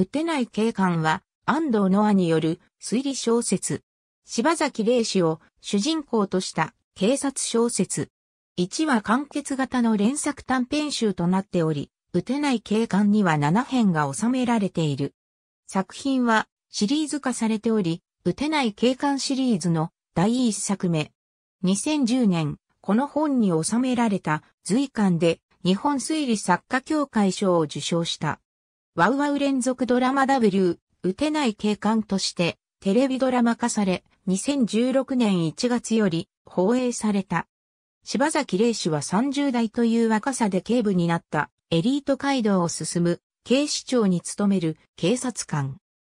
打てない警官は、安藤ノアによる推理小説。柴崎玲氏を主人公とした警察小説。1話完結型の連作短編集となっており、打てない警官には7編が収められている。作品はシリーズ化されており、打てない警官シリーズの第1作目。2010年、この本に収められた随刊で日本推理作家協会賞を受賞した。ワウワウ連続ドラマ W、打てない警官としてテレビドラマ化され、2016年1月より放映された。柴崎玲氏は30代という若さで警部になったエリート街道を進む警視庁に勤める警察官。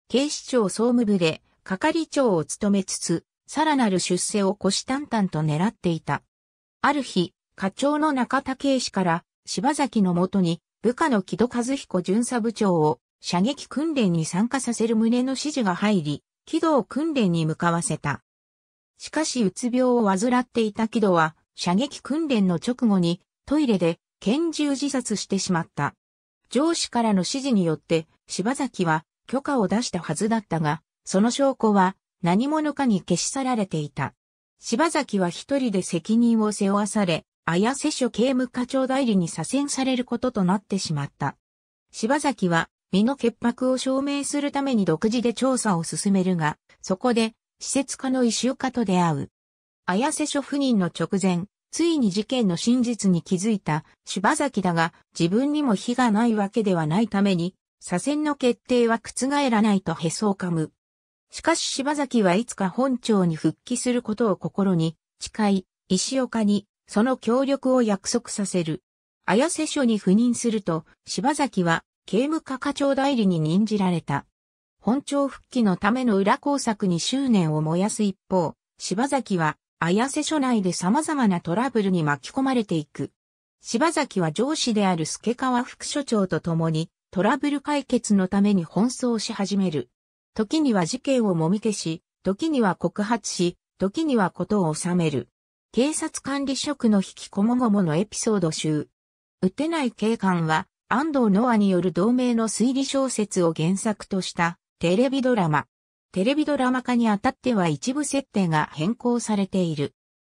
警視庁総務部で係長を務めつつ、さらなる出世をた視た々と狙っていた。ある日、課長の中田警視から柴崎のもとに部下の木戸和彦巡査部長を射撃訓練に参加させる旨の指示が入り、木戸を訓練に向かわせた。しかしうつ病を患っていた木戸は、射撃訓練の直後にトイレで拳銃自殺してしまった。上司からの指示によって柴崎は許可を出したはずだったが、その証拠は何者かに消し去られていた。柴崎は一人で責任を背負わされ、綾瀬署刑務課長代理に左遷されることとなってしまった。柴崎は、身の潔白を証明するために独自で調査を進めるが、そこで、施設課の石岡と出会う。綾瀬署赴任の直前、ついに事件の真実に気づいた柴崎だが、自分にも非がないわけではないために、左遷の決定は覆らないとへそを噛む。しかし柴崎はいつか本庁に復帰することを心に、誓い、石岡にその協力を約束させる。綾瀬署に赴任すると、柴崎は刑務課課長代理に任じられた。本庁復帰のための裏工作に執念を燃やす一方、柴崎は綾瀬署内で様々なトラブルに巻き込まれていく。柴崎は上司である助川副署長と共にトラブル解決のために奔走し始める。時には事件をもみ消し、時には告発し、時にはことを収める。警察管理職の引きこもごものエピソード集。打てない警官は、安藤ノアによる同名の推理小説を原作としたテレビドラマ。テレビドラマ化にあたっては一部設定が変更されている。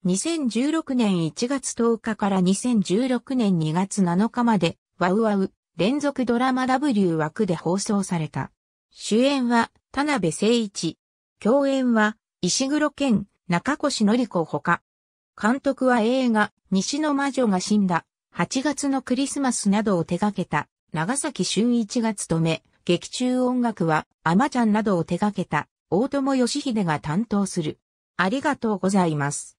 2016年1月10日から2016年2月7日まで、ワウワウ連続ドラマ W 枠で放送された。主演は田辺誠一。共演は石黒健、中越典子ほか。監督は映画、西の魔女が死んだ、8月のクリスマスなどを手掛けた、長崎俊一が務め、劇中音楽は、アマちゃんなどを手掛けた、大友義秀が担当する。ありがとうございます。